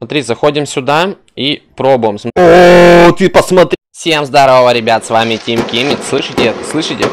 Смотри, заходим сюда и пробуем. О, ты посмотри. Всем здорово, ребят, с вами Тим Кимит. Слышите это? Слышите?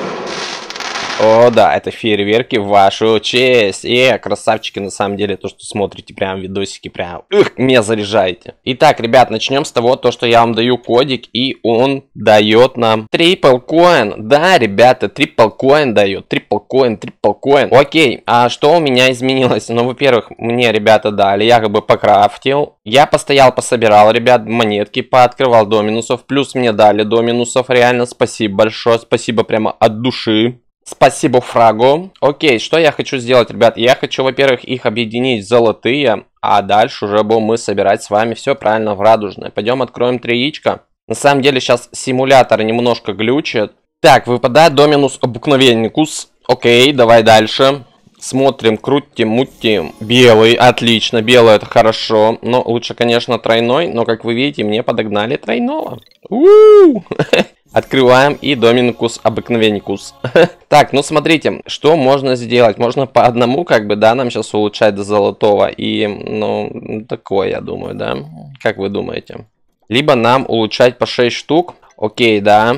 О, да, это фейерверки в вашу честь. Э, красавчики, на самом деле, то, что смотрите прям видосики, прям, их, меня заряжаете. Итак, ребят, начнем с того, то, что я вам даю кодик, и он дает нам трипл коин. Да, ребята, трипл коин дает, трипл коин, трипл коин. Окей, а что у меня изменилось? Ну, во-первых, мне ребята дали, я как бы покрафтил. Я постоял, пособирал, ребят, монетки, пооткрывал до минусов. Плюс мне дали до минусов, реально, спасибо большое, спасибо прямо от души. Спасибо, фрагу. Окей, что я хочу сделать, ребят? Я хочу, во-первых, их объединить в золотые, а дальше уже будем мы собирать с вами все правильно в радужное. Пойдем откроем три яичка. На самом деле сейчас симулятор немножко глючит. Так, выпадает доминус обыкновенникус. Окей, давай дальше. Смотрим, крутим, мутим. Белый, отлично, белый это хорошо. Но ну, лучше, конечно, тройной, но, как вы видите, мне подогнали тройного. У -у -у. Открываем и доминикус обыкновенникус. так, ну смотрите, что можно сделать? Можно по одному, как бы, да, нам сейчас улучшать до золотого. И, ну, такое, я думаю, да. Как вы думаете? Либо нам улучшать по 6 штук. Окей, да.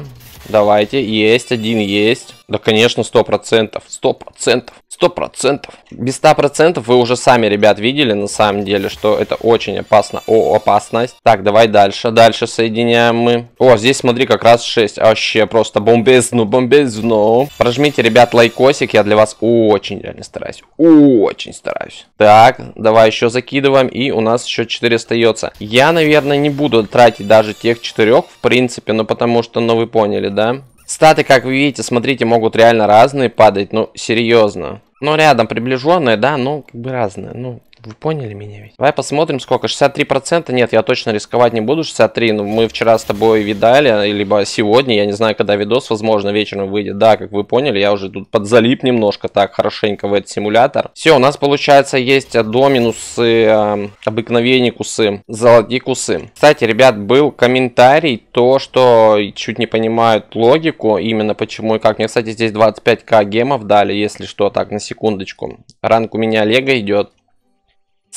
Давайте, есть, один есть. Да, конечно, 100%. 100%. Сто процентов. Без ста процентов вы уже сами, ребят, видели на самом деле, что это очень опасно. О, опасность. Так, давай дальше. Дальше соединяем мы. О, здесь смотри, как раз 6. Вообще просто бомбезну, бомбезну. Прожмите, ребят, лайкосик. Я для вас очень реально стараюсь. Очень стараюсь. Так, давай еще закидываем. И у нас еще 4 остается. Я, наверное, не буду тратить даже тех 4, в принципе. Ну, потому что, ну, вы поняли, да? Статы, как вы видите, смотрите, могут реально разные падать, ну, серьезно. Ну, рядом приближенные, да, но ну, как бы разные. Ну, вы поняли меня ведь? Давай посмотрим, сколько. 63%? Нет, я точно рисковать не буду. 63, ну, мы вчера с тобой видали, либо сегодня, я не знаю, когда видос, возможно, вечером выйдет. Да, как вы поняли, я уже тут подзалип немножко так хорошенько в этот симулятор. Все, у нас, получается, есть доминусы, э, золотые кусы. Кстати, ребят, был комментарий, то, что чуть не понимают логику, именно почему и как. Мне, кстати, здесь 25к гемов дали, если что, так, на секундочку. Ранг у меня Олега идет.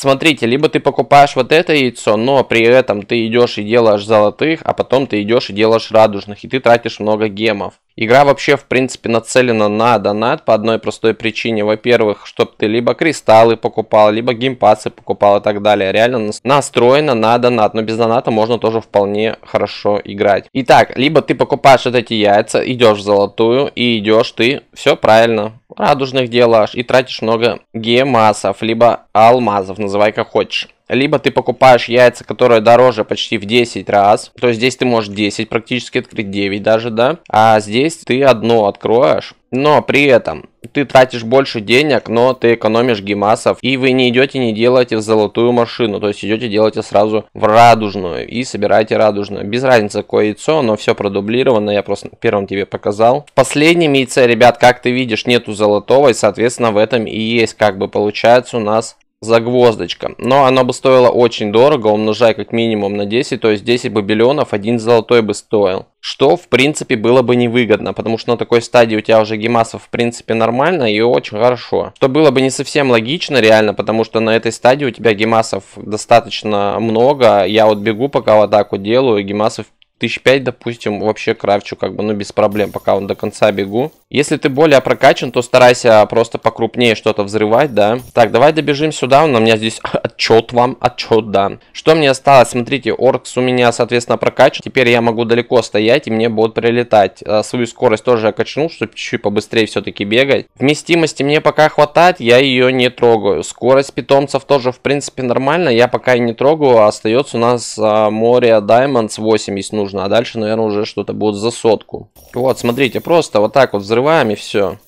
Смотрите, либо ты покупаешь вот это яйцо, но при этом ты идешь и делаешь золотых, а потом ты идешь и делаешь радужных, и ты тратишь много гемов. Игра вообще, в принципе, нацелена на донат по одной простой причине. Во-первых, чтобы ты либо кристаллы покупал, либо геймпасы покупал и так далее. Реально настроена на донат, но без доната можно тоже вполне хорошо играть. Итак, либо ты покупаешь вот эти яйца, идешь в золотую и идешь ты, все правильно, радужных делаешь и тратишь много гемасов, либо алмазов, называй как хочешь. Либо ты покупаешь яйца, которые дороже почти в 10 раз. То есть здесь ты можешь 10 практически открыть, 9 даже, да. А здесь ты одно откроешь но при этом ты тратишь больше денег, но ты экономишь гемасов. И вы не идете, не делаете в золотую машину. То есть идете, делаете сразу в радужную и собираете радужную. Без разницы какое яйцо, но все продублировано. Я просто первым тебе показал. В последнем яйце, ребят, как ты видишь, нету золотого. И, соответственно, в этом и есть как бы получается у нас загвоздочка. Но она бы стоила очень дорого, умножая как минимум на 10, то есть 10 бабилионов, один золотой бы стоил. Что, в принципе, было бы невыгодно, потому что на такой стадии у тебя уже гемасов, в принципе, нормально и очень хорошо. Что было бы не совсем логично, реально, потому что на этой стадии у тебя гемасов достаточно много. Я вот бегу, пока вот так вот делаю, гемасов тысяч пять, допустим, вообще крафчу как бы, ну, без проблем, пока он до конца бегу. Если ты более прокачан, то старайся просто покрупнее что-то взрывать, да. Так, давай добежим сюда, у меня здесь отчет вам, отчет, да. Что мне осталось? Смотрите, Оркс у меня, соответственно, прокачан. Теперь я могу далеко стоять, и мне будут прилетать. Э, свою скорость тоже я качнул, чтобы чуть-чуть побыстрее все-таки бегать. Вместимости мне пока хватает, я ее не трогаю. Скорость питомцев тоже, в принципе, нормально, я пока и не трогаю. А Остается у нас э, море Diamonds 8, если нужно нужно. А дальше, наверное, уже что-то будет за сотку. Вот, смотрите, просто вот так вот взрываем и все.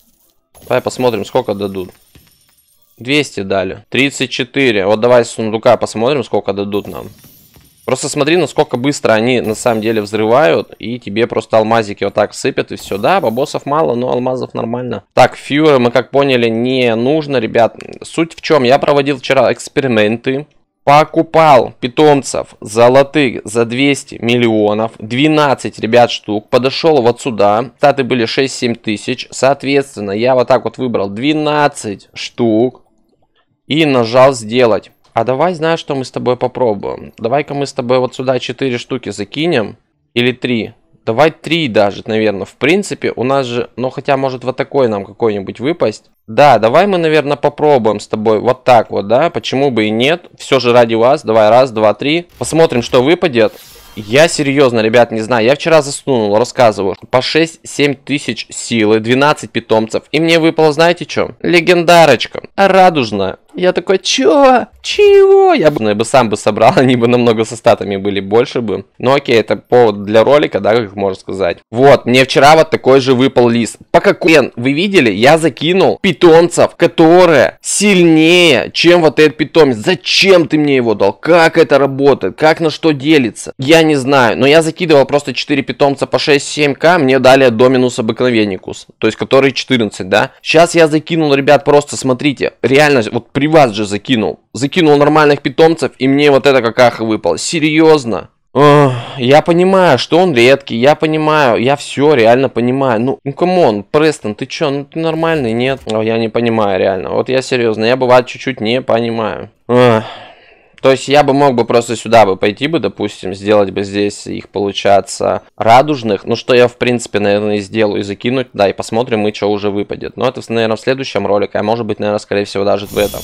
Давай посмотрим, сколько дадут. 200 дали. 34. Вот давай с сундука посмотрим, сколько дадут нам. Просто смотри, насколько быстро они на самом деле взрывают, и тебе просто алмазики вот так сыпят, и все. Да, бабосов мало, но алмазов нормально. Так, фьюры, мы как поняли, не нужно, ребят. Суть в чем, я проводил вчера эксперименты, покупал питомцев золотых за 200 миллионов, 12, ребят, штук, подошел вот сюда, статы были 6-7 тысяч, соответственно, я вот так вот выбрал 12 штук и нажал сделать. А давай, знаешь, что мы с тобой попробуем? Давай-ка мы с тобой вот сюда 4 штуки закинем или 3. Давай 3 даже, наверное. В принципе, у нас же... Ну, хотя, может, вот такой нам какой-нибудь выпасть. Да, давай мы, наверное, попробуем с тобой вот так вот, да? Почему бы и нет? Все же ради вас. Давай, раз, два, три. Посмотрим, что выпадет. Я серьезно, ребят, не знаю. Я вчера заснул, рассказываю. По 6-7 тысяч силы, 12 питомцев. И мне выпало, знаете что? Легендарочка. Радужная. Я такой, чё? Чего? Я бы, ну, я бы сам бы собрал, они бы намного со статами были больше бы. Но ну, окей, это повод для ролика, да, как можно сказать. Вот, мне вчера вот такой же выпал лист. По какой, вы видели, я закинул питомцев, которые сильнее, чем вот этот питомец. Зачем ты мне его дал? Как это работает? Как на что делится? Я не знаю, но я закидывал просто 4 питомца по 6-7к, мне дали до доминус обыкновенникус, то есть который 14, да. Сейчас я закинул, ребят, просто смотрите, реально, вот при вас же закинул. Закинул нормальных питомцев, и мне вот эта какаха выпала. Серьезно? Я понимаю, что он редкий, я понимаю, я все реально понимаю. Ну, ну камон, Престон, ты чё, ну ты нормальный, нет? А, я не понимаю реально, вот я серьезно, я бывает чуть-чуть не понимаю. Эх. То есть я бы мог бы просто сюда бы пойти бы, допустим, сделать бы здесь их, получаться радужных. Ну, что я, в принципе, наверное, и сделаю, и закинуть. Да, и посмотрим мы, что уже выпадет. Но это, наверное, в следующем ролике, а может быть, наверное, скорее всего, даже в этом.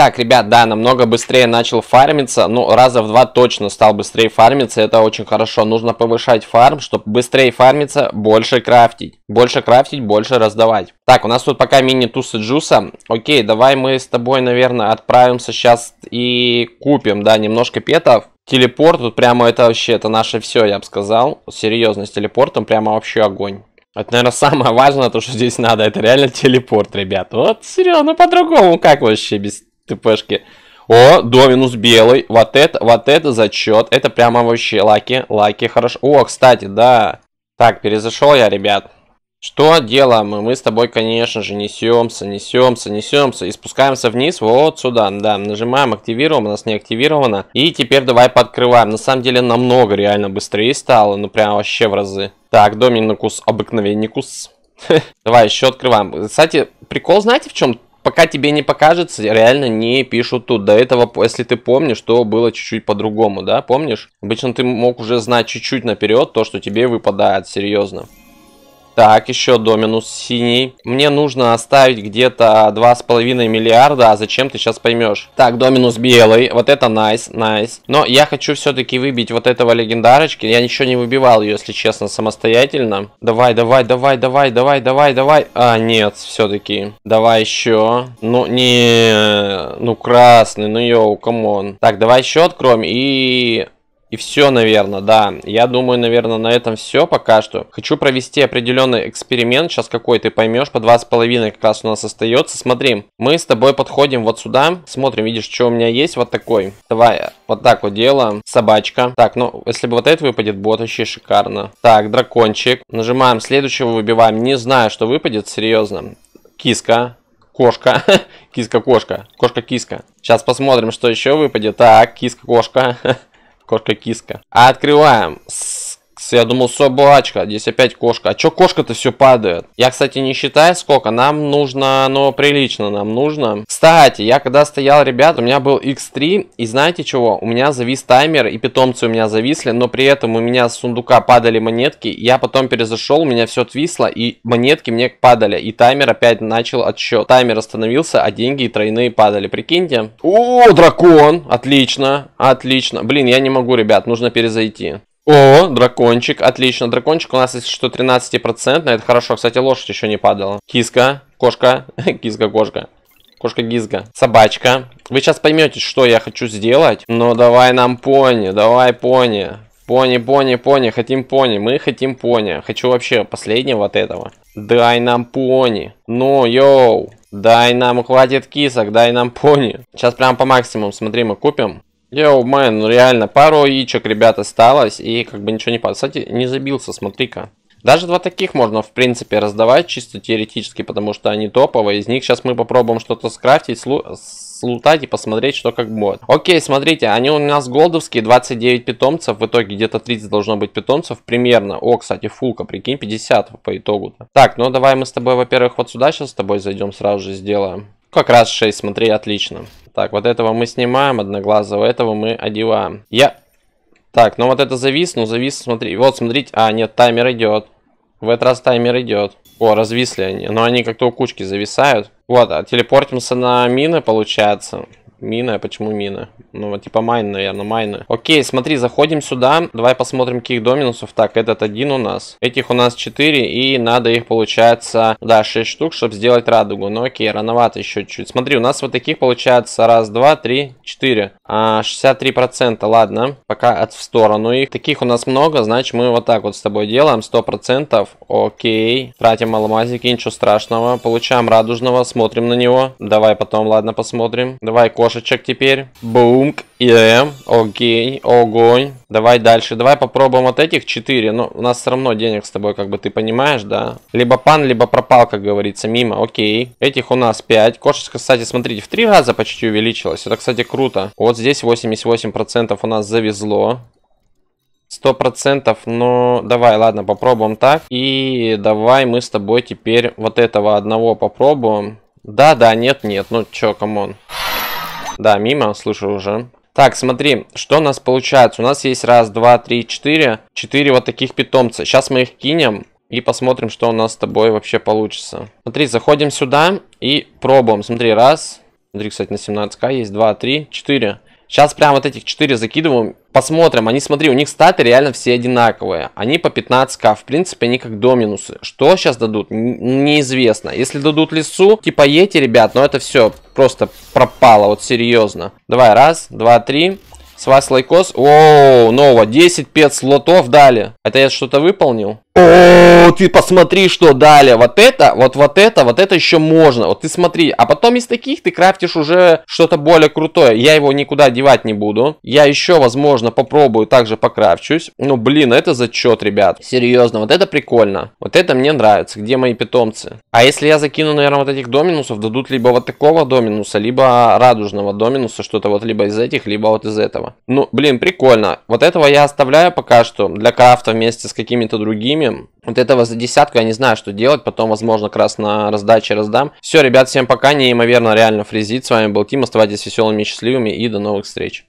Итак, ребят, да, намного быстрее начал фармиться. Ну, раза в два точно стал быстрее фармиться. Это очень хорошо. Нужно повышать фарм, чтобы быстрее фармиться, больше крафтить. Больше крафтить, больше раздавать. Так, у нас тут пока мини-тусы джуса. Окей, давай мы с тобой, наверное, отправимся сейчас и купим, да, немножко петов. Телепорт, тут прямо это вообще, это наше все, я бы сказал. Серьезно, с телепортом прямо вообще огонь. Это, наверное, самое важное, то, что здесь надо, это реально телепорт, ребят. Вот, серьезно, ну по-другому как вообще без ТПшки. О, Доминус белый. Вот это, вот это зачет. Это прямо вообще лаки, лаки, хорошо. О, кстати, да. Так, перезашел я, ребят. Что делаем? Мы с тобой, конечно же, несемся, несемся, несемся и спускаемся вниз вот сюда. Да, нажимаем, активируем, у нас не активировано. И теперь давай подкрываем. На самом деле намного реально быстрее стало, ну прям вообще в разы. Так, доминикус, обыкновенникус. Давай еще открываем. Кстати, прикол знаете в чем? пока тебе не покажется, реально не пишут тут. До этого, если ты помнишь, то было чуть-чуть по-другому, да, помнишь? Обычно ты мог уже знать чуть-чуть наперед то, что тебе выпадает, серьезно. Так, еще доминус синий. Мне нужно оставить где-то 2,5 миллиарда, а зачем ты сейчас поймешь? Так, доминус белый, вот это найс, найс. Но я хочу все-таки выбить вот этого легендарочки. Я ничего не выбивал ее, если честно, самостоятельно. Давай, давай, давай, давай, давай, давай, давай. А, нет, все-таки. Давай еще. Ну, не... Ну, красный, ну, йоу, камон. Так, давай еще откроем и... И все, наверное, да. Я думаю, наверное, на этом все пока что. Хочу провести определенный эксперимент. Сейчас какой ты поймешь. По два с половиной как раз у нас остается. Смотри, мы с тобой подходим вот сюда. Смотрим, видишь, что у меня есть. Вот такой. Давай, вот так вот делаем. Собачка. Так, ну, если бы вот это выпадет, будет вообще шикарно. Так, дракончик. Нажимаем следующего, выбиваем. Не знаю, что выпадет, серьезно. Киска кошка, киска-кошка, кошка-киска. Сейчас посмотрим, что еще выпадет. Так, киска-кошка. кошка-киска. А открываем. С Упс, я думал, все, булачка. Здесь опять кошка. А чё кошка-то все падает? Я, кстати, не считаю сколько. Нам нужно, ну, прилично нам нужно. Кстати, я когда стоял, ребят, у меня был X3. И знаете чего? У меня завис таймер, и питомцы у меня зависли. Но при этом у меня с сундука падали монетки. Я потом перезашел, у меня все отвисло, и монетки мне падали. И таймер опять начал отсчет. Таймер остановился, а деньги и тройные падали. Прикиньте. О, дракон! Отлично, отлично. Блин, я не могу, ребят, нужно перезайти. О, дракончик, отлично. Дракончик у нас, если что, 13%. Это хорошо. Кстати, лошадь еще не падала. Киска, кошка, киска, кошка. Кошка Гизга. Собачка. Вы сейчас поймете, что я хочу сделать. Но давай нам пони, давай пони. Пони, пони, пони, хотим пони, мы хотим пони. Хочу вообще последнего от этого. Дай нам пони. Ну, йоу. Дай нам, хватит кисок, дай нам пони. Сейчас прям по максимуму, смотри, мы купим. Йоу, мэн, ну реально, пару яичек, ребят, осталось, и как бы ничего не падает. Кстати, не забился, смотри-ка. Даже два таких можно, в принципе, раздавать, чисто теоретически, потому что они топовые. Из них сейчас мы попробуем что-то скрафтить, слу слутать и посмотреть, что как будет. Окей, смотрите, они у нас голдовские, 29 питомцев, в итоге где-то 30 должно быть питомцев, примерно. О, кстати, фулка, прикинь, 50 по итогу. -то. Так, ну давай мы с тобой, во-первых, вот сюда сейчас с тобой зайдем, сразу же сделаем. Как раз 6, смотри, отлично. Так, вот этого мы снимаем одноглазого, этого мы одеваем. Я... Так, ну вот это завис, ну завис, смотри. Вот, смотрите, а, нет, таймер идет. В этот раз таймер идет. О, развисли они, но они как-то у кучки зависают. Вот, а телепортимся на мины, получается. Мина, а почему мина? Ну, вот типа майн, наверное, майны. Окей, смотри, заходим сюда. Давай посмотрим, каких доминусов. Так, этот один у нас. Этих у нас 4, и надо их, получается, да, 6 штук, чтобы сделать радугу. Ну, окей, рановато еще чуть-чуть. Смотри, у нас вот таких, получается, раз, два, три, четыре. А, 63%, ладно, пока от в сторону их. Таких у нас много, значит, мы вот так вот с тобой делаем, 100%. процентов. Окей, тратим алмазики, ничего страшного. Получаем радужного, смотрим на него. Давай потом, ладно, посмотрим. Давай, кошку кошечек теперь. Бумк, ИМ, эм, окей, огонь. Давай дальше. Давай попробуем от этих 4. Но ну, у нас все равно денег с тобой, как бы ты понимаешь, да? Либо пан, либо пропал, как говорится, мимо. Окей. Этих у нас 5. Кошечка, кстати, смотрите, в 3 раза почти увеличилась. Это, кстати, круто. Вот здесь 88% у нас завезло. Сто процентов, но давай, ладно, попробуем так. И давай мы с тобой теперь вот этого одного попробуем. Да, да, нет, нет, ну чё, камон. Да, мимо, слышу уже. Так, смотри, что у нас получается? У нас есть раз, два, три, четыре. Четыре вот таких питомца. Сейчас мы их кинем и посмотрим, что у нас с тобой вообще получится. Смотри, заходим сюда и пробуем. Смотри, раз. Смотри, кстати, на 17к есть два, три, четыре. Сейчас прям вот этих 4 закидываем. Посмотрим. Они, смотри, у них статы реально все одинаковые. Они по 15к. В принципе, они как доминусы. Что сейчас дадут, неизвестно. Если дадут лесу, типа ети, ребят, но это все просто пропало. Вот серьезно. Давай, раз, два, три. С вас лайкос. Оу, ново. 10 пет слотов дали. Это я что-то выполнил? О, ты посмотри, что дали. Вот это, вот вот это, вот это еще можно. Вот ты смотри. А потом из таких ты крафтишь уже что-то более крутое. Я его никуда девать не буду. Я еще, возможно, попробую также покрафчусь. Ну, блин, это зачет, ребят. Серьезно, вот это прикольно. Вот это мне нравится. Где мои питомцы? А если я закину, наверное, вот этих доминусов, дадут либо вот такого доминуса, либо радужного доминуса, что-то вот либо из этих, либо вот из этого этого. Ну, блин, прикольно. Вот этого я оставляю пока что для крафта вместе с какими-то другими. Вот этого за десятку я не знаю, что делать. Потом, возможно, как раз на раздаче раздам. Все, ребят, всем пока. Неимоверно реально фризит. С вами был Тим. Оставайтесь веселыми и счастливыми. И до новых встреч.